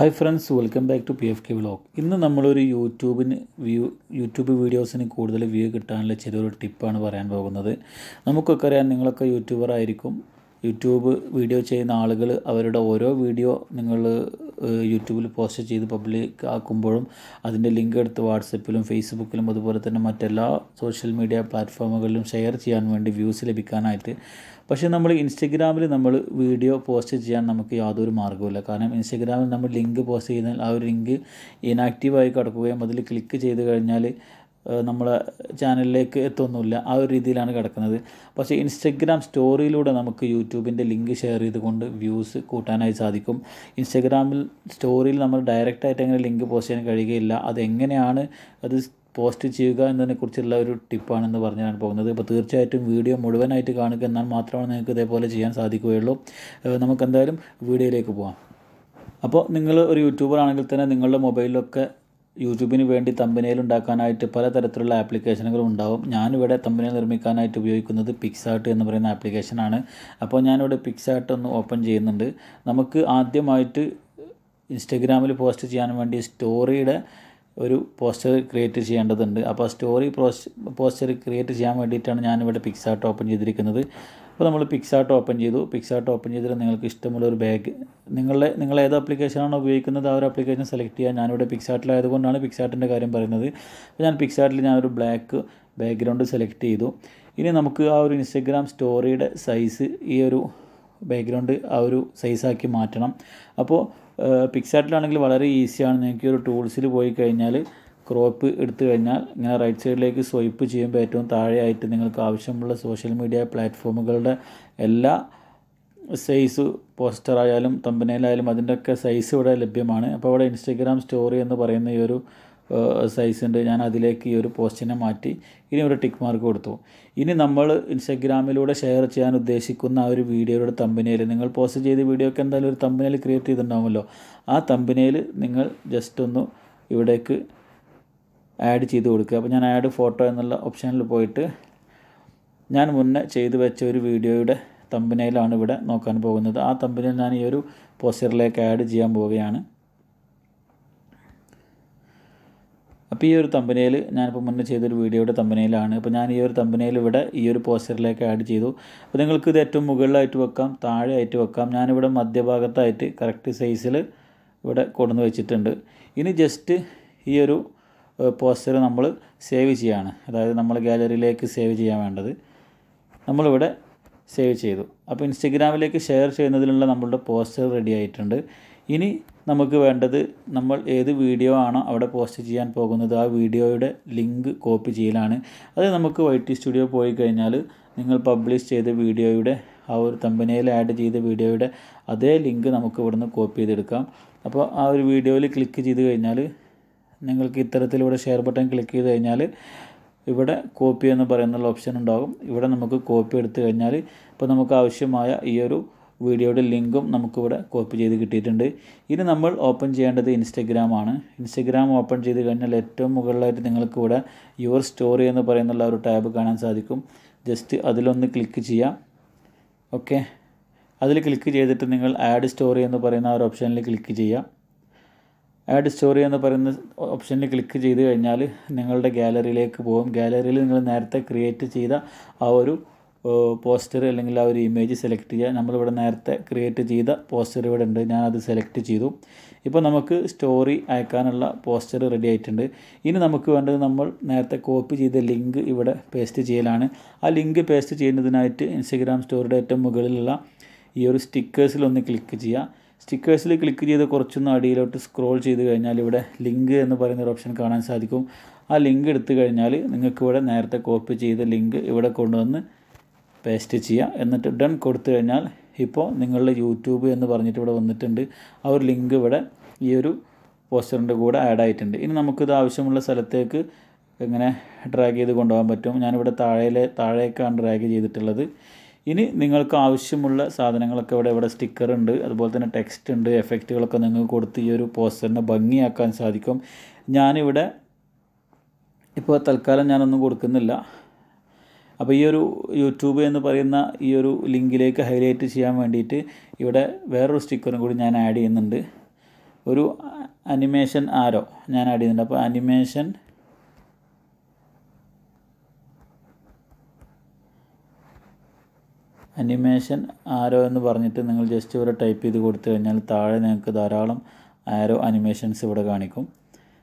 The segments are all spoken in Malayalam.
hi friends welcome back to P F K vlog ഇന്ന് നമ്മളൊരു യൂട്യൂബിന് വ്യൂ യൂട്യൂബ് വീഡിയോസിന് കൂടുതൽ വ്യൂ കിട്ടാനുള്ള ചെറിയൊരു ടിപ്പാണ് പറയാൻ പോകുന്നത് നമുക്കൊക്കെ അറിയാം നിങ്ങളൊക്കെ യൂട്യൂബർ ആയിരിക്കും യൂട്യൂബ് വീഡിയോ ചെയ്യുന്ന ആളുകൾ അവരുടെ ഓരോ വീഡിയോ നിങ്ങൾ യൂട്യൂബിൽ പോസ്റ്റ് ചെയ്ത് പബ്ലിക് ആക്കുമ്പോഴും അതിൻ്റെ ലിങ്ക് എടുത്ത് വാട്സപ്പിലും ഫേസ്ബുക്കിലും അതുപോലെ തന്നെ മറ്റെല്ലാ സോഷ്യൽ മീഡിയ പ്ലാറ്റ്ഫോമുകളിലും ഷെയർ ചെയ്യാൻ വേണ്ടി വ്യൂസ് ലഭിക്കാനായിട്ട് പക്ഷേ നമ്മൾ ഇൻസ്റ്റഗ്രാമിൽ നമ്മൾ വീഡിയോ പോസ്റ്റ് ചെയ്യാൻ നമുക്ക് യാതൊരു മാർഗ്ഗവുമില്ല കാരണം ഇൻസ്റ്റഗ്രാമിൽ നമ്മൾ ലിങ്ക് പോസ്റ്റ് ചെയ്താൽ ആ ഒരു ലിങ്ക് ഇനാക്റ്റീവായി കിടക്കുകയും അതിൽ ക്ലിക്ക് ചെയ്ത് കഴിഞ്ഞാൽ നമ്മളെ ചാനലിലേക്ക് എത്തുന്നില്ല ആ ഒരു രീതിയിലാണ് കിടക്കുന്നത് പക്ഷേ ഇൻസ്റ്റഗ്രാം സ്റ്റോറിയിലൂടെ നമുക്ക് യൂട്യൂബിൻ്റെ ലിങ്ക് ഷെയർ ചെയ്തുകൊണ്ട് വ്യൂസ് കൂട്ടാനായി സാധിക്കും ഇൻസ്റ്റഗ്രാമിൽ സ്റ്റോറിയിൽ നമ്മൾ ഡയറക്റ്റായിട്ട് അങ്ങനെ ലിങ്ക് പോസ്റ്റ് ചെയ്യാൻ കഴിയുകയില്ല അതെങ്ങനെയാണ് അത് പോസ്റ്റ് ചെയ്യുക എന്നതിനെക്കുറിച്ചുള്ള ഒരു ടിപ്പാണെന്ന് പറഞ്ഞാണ് പോകുന്നത് അപ്പോൾ തീർച്ചയായിട്ടും വീഡിയോ മുഴുവനായിട്ട് കാണുക എന്നാൽ മാത്രമാണ് നിങ്ങൾക്ക് ഇതേപോലെ ചെയ്യാൻ സാധിക്കുകയുള്ളൂ നമുക്ക് എന്തായാലും വീഡിയോയിലേക്ക് പോകാം അപ്പോൾ നിങ്ങൾ ഒരു യൂട്യൂബർ ആണെങ്കിൽ തന്നെ നിങ്ങളുടെ മൊബൈലിലൊക്കെ യൂട്യൂബിന് വേണ്ടി തമ്പനയിൽ ഉണ്ടാക്കാനായിട്ട് പലതരത്തിലുള്ള ആപ്ലിക്കേഷനുകൾ ഉണ്ടാവും ഞാനിവിടെ തമ്പനയിൽ നിർമ്മിക്കാനായിട്ട് ഉപയോഗിക്കുന്നത് പിക്സാർട്ട് എന്ന് പറയുന്ന ആപ്ലിക്കേഷനാണ് അപ്പോൾ ഞാനിവിടെ പിക്സാർട്ട് ഒന്ന് ഓപ്പൺ ചെയ്യുന്നുണ്ട് നമുക്ക് ആദ്യമായിട്ട് ഇൻസ്റ്റഗ്രാമിൽ പോസ്റ്റ് ചെയ്യാൻ വേണ്ടി സ്റ്റോറിയുടെ ഒരു പോസ്റ്റർ ക്രിയേറ്റ് ചെയ്യേണ്ടതുണ്ട് അപ്പോൾ സ്റ്റോറി പോസ്റ്റർ ക്രിയേറ്റ് ചെയ്യാൻ വേണ്ടിയിട്ടാണ് ഞാനിവിടെ പിക്സാർട്ട് ഓപ്പൺ ചെയ്തിരിക്കുന്നത് അപ്പോൾ നമ്മൾ പിക്സാർട്ട് ഓപ്പൺ ചെയ്തു പിക്സാർട്ട് ഓപ്പൺ ചെയ്തിട്ട് നിങ്ങൾക്ക് ഇഷ്ടമുള്ള ഒരു ബാഗ് നിങ്ങളുടെ നിങ്ങൾ ഏത് ആപ്ലിക്കേഷനാണ് ഉപയോഗിക്കുന്നത് ആ ഒരു ആപ്ലിക്കേഷൻ സെലക്ട് ചെയ്യാൻ ഞാനിവിടെ പിക്സാർട്ടിലായതുകൊണ്ടാണ് പിക്സാർട്ടിൻ്റെ കാര്യം പറയുന്നത് അപ്പോൾ ഞാൻ പിക്സാർട്ടിൽ ഞാനൊരു ബ്ലാക്ക് ബാക്ക്ഗ്രൗണ്ട് സെലക്ട് ചെയ്തു ഇനി നമുക്ക് ആ ഒരു ഇൻസ്റ്റഗ്രാം സ്റ്റോറിയുടെ സൈസ് ഈ ഒരു ബാക്ക്ഗ്രൗണ്ട് ആ ഒരു സൈസാക്കി മാറ്റണം അപ്പോൾ പിക്സാർട്ടിലാണെങ്കിൽ വളരെ ഈസിയാണ് നിങ്ങൾക്ക് ഒരു ടൂൾസിൽ പോയി കഴിഞ്ഞാൽ ക്രോപ്പ് എടുത്തു കഴിഞ്ഞാൽ ഇങ്ങനെ റൈറ്റ് സൈഡിലേക്ക് സ്വൈപ്പ് ചെയ്യുമ്പോൾ ഏറ്റവും താഴെയായിട്ട് നിങ്ങൾക്ക് ആവശ്യമുള്ള സോഷ്യൽ മീഡിയ പ്ലാറ്റ്ഫോമുകളുടെ എല്ലാ സൈസ് പോസ്റ്റർ ആയാലും തമ്പനയിലായാലും അതിൻ്റെയൊക്കെ സൈസ് ഇവിടെ ലഭ്യമാണ് അപ്പോൾ അവിടെ ഇൻസ്റ്റഗ്രാം സ്റ്റോറി എന്ന് പറയുന്ന ഈ ഒരു സൈസ് ഉണ്ട് ഞാൻ അതിലേക്ക് ഈ ഒരു പോസ്റ്റിനെ മാറ്റി ഇനി ഒരു ടിക്ക് മാർക്ക് കൊടുത്തു ഇനി നമ്മൾ ഇൻസ്റ്റഗ്രാമിലൂടെ ഷെയർ ചെയ്യാൻ ഉദ്ദേശിക്കുന്ന ആ ഒരു വീഡിയോയുടെ തമ്പനയിൽ നിങ്ങൾ പോസ്റ്റ് ചെയ്ത ഒക്കെ എന്തായാലും ഒരു തമ്പനയിൽ ക്രിയേറ്റ് ചെയ്തിട്ടുണ്ടാവുമല്ലോ ആ തമ്പനയിൽ നിങ്ങൾ ജസ്റ്റ് ഒന്ന് ഇവിടേക്ക് ആഡ് ചെയ്ത് കൊടുക്കുക അപ്പോൾ ഞാൻ ആഡ് ഫോട്ടോ എന്നുള്ള ഓപ്ഷനിൽ പോയിട്ട് ഞാൻ മുന്നേ ചെയ്തു വെച്ച ഒരു വീഡിയോയുടെ തമ്പനയിലാണ് ഇവിടെ നോക്കാൻ പോകുന്നത് ആ തമ്പനയിൽ ഞാൻ ഈ ഒരു പോസ്റ്ററിലേക്ക് ആഡ് ചെയ്യാൻ പോവുകയാണ് അപ്പോൾ ഈ ഒരു തമ്പനയിൽ ഞാനിപ്പോൾ മുന്നേ ചെയ്തൊരു വീഡിയോയുടെ തമ്പനയിലാണ് അപ്പോൾ ഞാൻ ഈ ഒരു തമ്പനയിൽ ഇവിടെ ഈ ഒരു പോസ്റ്ററിലേക്ക് ആഡ് ചെയ്തു അപ്പോൾ നിങ്ങൾക്ക് ഇത് ഏറ്റവും മുകളിലായിട്ട് വെക്കാം താഴെയായിട്ട് വെക്കാം ഞാനിവിടെ മധ്യഭാഗത്തായിട്ട് കറക്റ്റ് സൈസിൽ ഇവിടെ കൊണ്ടുവന്ന് വെച്ചിട്ടുണ്ട് ഇനി ജസ്റ്റ് ഈ ഒരു പോസ്റ്റർ നമ്മൾ സേവ് ചെയ്യുകയാണ് അതായത് നമ്മൾ ഗാലറിയിലേക്ക് സേവ് ചെയ്യാൻ വേണ്ടത് നമ്മളിവിടെ സേവ് ചെയ്തു അപ്പോൾ ഇൻസ്റ്റഗ്രാമിലേക്ക് ഷെയർ ചെയ്യുന്നതിലുള്ള നമ്മളുടെ പോസ്റ്റർ റെഡി ആയിട്ടുണ്ട് ഇനി നമുക്ക് വേണ്ടത് നമ്മൾ ഏത് വീഡിയോ ആണോ അവിടെ പോസ്റ്റ് ചെയ്യാൻ പോകുന്നത് ആ വീഡിയോയുടെ ലിങ്ക് കോപ്പി ചെയ്യലാണ് അത് നമുക്ക് വൈ ടി സ്റ്റുഡിയോ പോയി കഴിഞ്ഞാൽ നിങ്ങൾ പബ്ലിഷ് ചെയ്ത വീഡിയോയുടെ ആ ഒരു തമ്പനയിൽ ആഡ് ചെയ്ത വീഡിയോയുടെ അതേ ലിങ്ക് നമുക്ക് ഇവിടുന്ന് കോപ്പി ചെയ്തെടുക്കാം അപ്പോൾ ആ ഒരു വീഡിയോയിൽ ക്ലിക്ക് ചെയ്ത് കഴിഞ്ഞാൽ നിങ്ങൾക്ക് ഇത്തരത്തിലൂടെ ഷെയർ ബട്ടൺ ക്ലിക്ക് ചെയ്ത് കഴിഞ്ഞാൽ ഇവിടെ കോപ്പി എന്ന് പറയുന്ന ഓപ്ഷൻ ഉണ്ടാകും ഇവിടെ നമുക്ക് കോപ്പി എടുത്തു കഴിഞ്ഞാൽ ഇപ്പോൾ നമുക്ക് ആവശ്യമായ ഈ ഒരു വീഡിയോയുടെ ലിങ്കും നമുക്കിവിടെ കോപ്പി ചെയ്ത് കിട്ടിയിട്ടുണ്ട് ഇനി നമ്മൾ ഓപ്പൺ ചെയ്യേണ്ടത് ഇൻസ്റ്റഗ്രാമാണ് ഇൻസ്റ്റഗ്രാം ഓപ്പൺ ചെയ്ത് കഴിഞ്ഞാൽ ഏറ്റവും മുകളിലായിട്ട് നിങ്ങൾക്ക് യുവർ സ്റ്റോറി എന്ന് പറയുന്ന ഒരു ടാബ് കാണാൻ സാധിക്കും ജസ്റ്റ് അതിലൊന്ന് ക്ലിക്ക് ചെയ്യാം ഓക്കെ അതിൽ ക്ലിക്ക് ചെയ്തിട്ട് നിങ്ങൾ ആഡ് സ്റ്റോറി എന്ന് പറയുന്ന ഒരു ഓപ്ഷനിൽ ക്ലിക്ക് ചെയ്യാം ആഡ് സ്റ്റോറി എന്ന് പറയുന്ന ഓപ്ഷനിൽ ക്ലിക്ക് ചെയ്ത് കഴിഞ്ഞാൽ നിങ്ങളുടെ ഗാലറിയിലേക്ക് പോകും ഗാലറിയിൽ നിങ്ങൾ നേരത്തെ ക്രിയേറ്റ് ചെയ്ത ആ ഒരു പോസ്റ്റർ അല്ലെങ്കിൽ ആ ഒരു ഇമേജ് സെലക്ട് ചെയ്യുക നമ്മളിവിടെ നേരത്തെ ക്രിയേറ്റ് ചെയ്ത പോസ്റ്റർ ഇവിടെ ഉണ്ട് ഞാൻ അത് സെലക്ട് ചെയ്തു ഇപ്പോൾ നമുക്ക് സ്റ്റോറി അയക്കാനുള്ള പോസ്റ്റർ റെഡി ആയിട്ടുണ്ട് ഇനി നമുക്ക് വേണ്ടത് നമ്മൾ നേരത്തെ കോപ്പി ചെയ്ത ലിങ്ക് ഇവിടെ പേസ്റ്റ് ചെയ്യലാണ് ആ ലിങ്ക് പേസ്റ്റ് ചെയ്യുന്നതിനായിട്ട് ഇൻസ്റ്റഗ്രാം സ്റ്റോറിയുടെ ഏറ്റവും മുകളിലുള്ള ഈ ഒരു സ്റ്റിക്കേഴ്സിലൊന്ന് ക്ലിക്ക് ചെയ്യുക സ്റ്റിക്കേഴ്സിൽ ക്ലിക്ക് ചെയ്ത് കുറച്ചൊന്ന് അടിയിലോട്ട് സ്ക്രോൾ ചെയ്ത് കഴിഞ്ഞാൽ ഇവിടെ ലിങ്ക് എന്ന് പറയുന്ന ഒരു ഓപ്ഷൻ കാണാൻ സാധിക്കും ആ ലിങ്ക് എടുത്തു കഴിഞ്ഞാൽ നിങ്ങൾക്ക് ഇവിടെ നേരത്തെ കോപ്പി ചെയ്ത ലിങ്ക് ഇവിടെ കൊണ്ടുവന്ന് പേസ്റ്റ് ചെയ്യാം എന്നിട്ട് ഡൺ കൊടുത്തു കഴിഞ്ഞാൽ ഇപ്പോൾ നിങ്ങളുടെ യൂട്യൂബ് എന്ന് പറഞ്ഞിട്ട് ഇവിടെ വന്നിട്ടുണ്ട് ആ ഒരു ലിങ്ക് ഇവിടെ ഈ ഒരു പോസ്റ്ററിൻ്റെ കൂടെ ആഡ് ആയിട്ടുണ്ട് ഇനി നമുക്കിത് ആവശ്യമുള്ള സ്ഥലത്തേക്ക് ഇങ്ങനെ ഡ്രാഗ് ചെയ്ത് കൊണ്ടുപോകാൻ പറ്റും ഞാനിവിടെ താഴെ താഴേക്കാണ് ഡ്രാഗ് ചെയ്തിട്ടുള്ളത് ഇനി നിങ്ങൾക്ക് ആവശ്യമുള്ള സാധനങ്ങളൊക്കെ ഇവിടെ ഇവിടെ സ്റ്റിക്കർ ഉണ്ട് അതുപോലെ തന്നെ ടെക്സ്റ്റ് ഉണ്ട് എഫക്റ്റുകളൊക്കെ നിങ്ങൾക്ക് കൊടുത്ത് ഈ ഒരു പോസ്റ്ററിനെ ഭംഗിയാക്കാൻ സാധിക്കും ഞാനിവിടെ ഇപ്പോൾ തൽക്കാലം ഞാനൊന്നും കൊടുക്കുന്നില്ല അപ്പോൾ ഈ ഒരു യൂട്യൂബ് എന്ന് പറയുന്ന ഈ ഒരു ലിങ്കിലേക്ക് ഹൈലൈറ്റ് ചെയ്യാൻ വേണ്ടിയിട്ട് ഇവിടെ വേറൊരു സ്റ്റിക്കറും കൂടി ഞാൻ ആഡ് ചെയ്യുന്നുണ്ട് ഒരു അനിമേഷൻ ആരോ ഞാൻ ആഡ് ചെയ്യുന്നുണ്ട് അപ്പോൾ അനിമേഷൻ അനിമേഷൻ ആരോ എന്ന് പറഞ്ഞിട്ട് നിങ്ങൾ ജസ്റ്റ് ഇവിടെ ടൈപ്പ് ചെയ്ത് കൊടുത്തു കഴിഞ്ഞാൽ താഴെ നിങ്ങൾക്ക് ധാരാളം ആരോ അനിമേഷൻസ് ഇവിടെ കാണിക്കും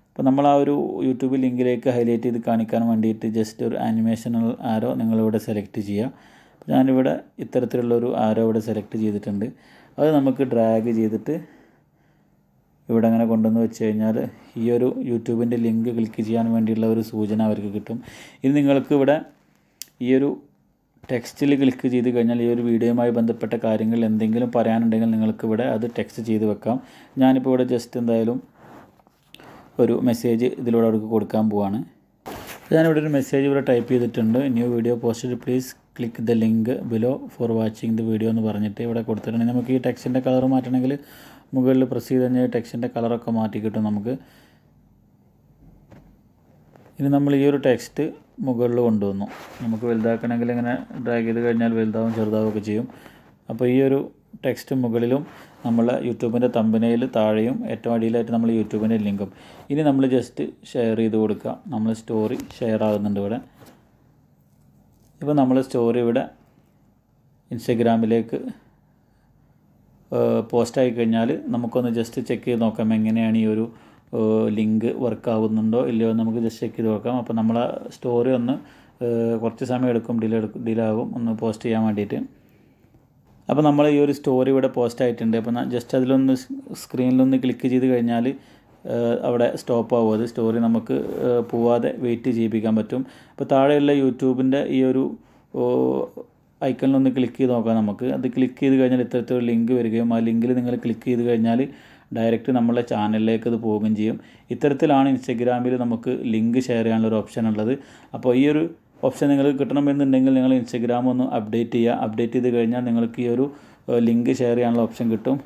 അപ്പോൾ നമ്മൾ ആ ഒരു യൂട്യൂബ് ലിങ്കിലേക്ക് ഹൈലൈറ്റ് ചെയ്ത് കാണിക്കാൻ വേണ്ടിയിട്ട് ജസ്റ്റ് ഒരു അനിമേഷണൽ ആരോ നിങ്ങളിവിടെ സെലക്ട് ചെയ്യുക അപ്പോൾ ഞാനിവിടെ ഇത്തരത്തിലുള്ളൊരു ആരോ ഇവിടെ സെലക്ട് ചെയ്തിട്ടുണ്ട് അത് നമുക്ക് ഡ്രാഗ് ചെയ്തിട്ട് ഇവിടെ അങ്ങനെ കൊണ്ടുവന്ന് വെച്ച് കഴിഞ്ഞാൽ ഈ ഒരു യൂട്യൂബിൻ്റെ ലിങ്ക് ക്ലിക്ക് ചെയ്യാൻ വേണ്ടിയുള്ള ഒരു സൂചന അവർക്ക് കിട്ടും ഇത് നിങ്ങൾക്ക് ഇവിടെ ഈ ഒരു ടെക്സ്റ്റിൽ ക്ലിക്ക് ചെയ്ത് കഴിഞ്ഞാൽ ഈ ഒരു വീഡിയോയുമായി ബന്ധപ്പെട്ട കാര്യങ്ങൾ എന്തെങ്കിലും പറയാനുണ്ടെങ്കിൽ നിങ്ങൾക്ക് ഇവിടെ അത് ടെക്സ്റ്റ് ചെയ്ത് വെക്കാം ഞാനിപ്പോൾ ഇവിടെ ജസ്റ്റ് എന്തായാലും ഒരു മെസ്സേജ് ഇതിലൂടെ അവർക്ക് കൊടുക്കാൻ പോവാണ് ഞാനിവിടെ ഒരു മെസ്സേജ് ഇവിടെ ടൈപ്പ് ചെയ്തിട്ടുണ്ട് new video posted please click the link below for watching the video എന്ന് പറഞ്ഞിട്ട് ഇവിടെ കൊടുത്തിട്ടുണ്ട് നമുക്ക് ഈ ടെക്സ്റ്റിൻ്റെ കളർ മാറ്റണമെങ്കിൽ മുകളിൽ പ്രസ് ചെയ്ത് കഴിഞ്ഞാൽ ടെക്സ്റ്റിൻ്റെ കളറൊക്കെ മാറ്റി കിട്ടും നമുക്ക് ഇനി നമ്മൾ ഈ ഒരു ടെക്സ്റ്റ് മുകളിൽ കൊണ്ടുവന്നു നമുക്ക് വലുതാക്കണമെങ്കിൽ ഇങ്ങനെ ഡ്രാഗ് ചെയ്ത് കഴിഞ്ഞാൽ വലുതാവും ചെറുതാവും ഒക്കെ ചെയ്യും അപ്പോൾ ഈ ഒരു ടെക്സ്റ്റ് മുകളിലും നമ്മൾ യൂട്യൂബിൻ്റെ തമ്പനയിൽ താഴെയും ഏറ്റവും അടിയിലായിട്ട് നമ്മൾ യൂട്യൂബിൻ്റെ ലിങ്കും ഇനി നമ്മൾ ജസ്റ്റ് ഷെയർ ചെയ്ത് കൊടുക്കുക നമ്മൾ സ്റ്റോറി ഷെയർ ആകുന്നുണ്ട് ഇവിടെ ഇപ്പോൾ നമ്മൾ സ്റ്റോറി ഇവിടെ ഇൻസ്റ്റഗ്രാമിലേക്ക് പോസ്റ്റായി കഴിഞ്ഞാൽ നമുക്കൊന്ന് ജസ്റ്റ് ചെക്ക് ചെയ്ത് നോക്കാം എങ്ങനെയാണ് ഈ ഒരു ലിങ്ക് വർക്ക് ആവുന്നുണ്ടോ ഇല്ലയോ എന്ന് നമുക്ക് ജസ്റ്റ് ചെക്ക് ചെയ്ത് നോക്കാം അപ്പോൾ നമ്മളെ സ്റ്റോറി ഒന്ന് കുറച്ച് സമയം എടുക്കും ഡിലേ എടുക്കും ഡിലേ ആകും ഒന്ന് പോസ്റ്റ് ചെയ്യാൻ വേണ്ടിയിട്ട് അപ്പോൾ നമ്മൾ ഈ ഒരു സ്റ്റോറി ഇവിടെ പോസ്റ്റ് ആയിട്ടുണ്ട് അപ്പോൾ ജസ്റ്റ് അതിലൊന്ന് സ്ക്രീനിലൊന്ന് ക്ലിക്ക് ചെയ്ത് കഴിഞ്ഞാൽ അവിടെ സ്റ്റോപ്പ് ആവും അത് സ്റ്റോറി നമുക്ക് പോവാതെ വെയിറ്റ് ചെയ്യിപ്പിക്കാൻ പറ്റും അപ്പോൾ താഴെയുള്ള യൂട്യൂബിൻ്റെ ഈ ഒരു ഐക്കണിലൊന്ന് ക്ലിക്ക് ചെയ്ത് നോക്കാം നമുക്ക് അത് ക്ലിക്ക് ചെയ്ത് കഴിഞ്ഞാൽ ഇത്തരത്തിലൊരു ലിങ്ക് വരികയും ആ ലിങ്കിൽ നിങ്ങൾ ക്ലിക്ക് ചെയ്ത് കഴിഞ്ഞാൽ ഡയറക്റ്റ് നമ്മളെ ചാനലിലേക്ക് അത് പോകുകയും ചെയ്യും ഇത്തരത്തിലാണ് ഇൻസ്റ്റഗ്രാമിൽ നമുക്ക് ലിങ്ക് ഷെയർ ചെയ്യാനുള്ള ഒരു ഓപ്ഷൻ ഉള്ളത് അപ്പോൾ ഈ ഒരു ഓപ്ഷൻ നിങ്ങൾക്ക് കിട്ടണമെന്നുണ്ടെങ്കിൽ നിങ്ങൾ ഇൻസ്റ്റഗ്രാം ഒന്ന് അപ്ഡേറ്റ് ചെയ്യുക അപ്ഡേറ്റ് ചെയ്ത് കഴിഞ്ഞാൽ നിങ്ങൾക്ക് ഈ ഒരു ലിങ്ക് ഷെയർ ചെയ്യാനുള്ള ഓപ്ഷൻ കിട്ടും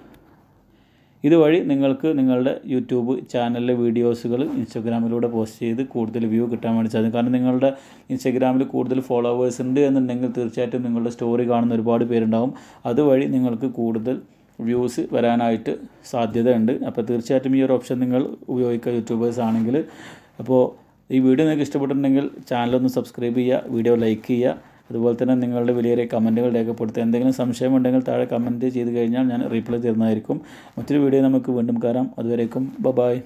ഇതുവഴി നിങ്ങൾക്ക് നിങ്ങളുടെ യൂട്യൂബ് ചാനലിലെ വീഡിയോസുകൾ ഇൻസ്റ്റഗ്രാമിലൂടെ പോസ്റ്റ് ചെയ്ത് കൂടുതൽ വ്യൂ കിട്ടാൻ വേണ്ടി സാധിക്കും കാരണം നിങ്ങളുടെ ഇൻസ്റ്റഗ്രാമിൽ കൂടുതൽ ഫോളോവേഴ്സ് ഉണ്ട് എന്നുണ്ടെങ്കിൽ തീർച്ചയായിട്ടും നിങ്ങളുടെ സ്റ്റോറി കാണുന്ന ഒരുപാട് പേരുണ്ടാവും അതുവഴി നിങ്ങൾക്ക് കൂടുതൽ വ്യൂസ് വരാനായിട്ട് സാധ്യതയുണ്ട് അപ്പോൾ തീർച്ചയായിട്ടും ഈ ഒരു ഓപ്ഷൻ നിങ്ങൾ ഉപയോഗിക്കുക യൂട്യൂബേഴ്സ് ആണെങ്കിൽ അപ്പോൾ ഈ വീഡിയോ നിങ്ങൾക്ക് ഇഷ്ടപ്പെട്ടിട്ടുണ്ടെങ്കിൽ ചാനലൊന്ന് സബ്സ്ക്രൈബ് ചെയ്യുക വീഡിയോ ലൈക്ക് ചെയ്യുക അതുപോലെ തന്നെ നിങ്ങളുടെ വിലയേറിയ കമൻറ്റുകൾ രേഖപ്പെടുത്തുക എന്തെങ്കിലും സംശയമുണ്ടെങ്കിൽ താഴെ കമൻറ്റ് ചെയ്ത് കഴിഞ്ഞാൽ ഞാൻ റീപ്ലൈ തരുന്നതായിരിക്കും മറ്റൊരു വീഡിയോ നമുക്ക് വീണ്ടും കയറാം അതുവരേക്കും ബ ബായ്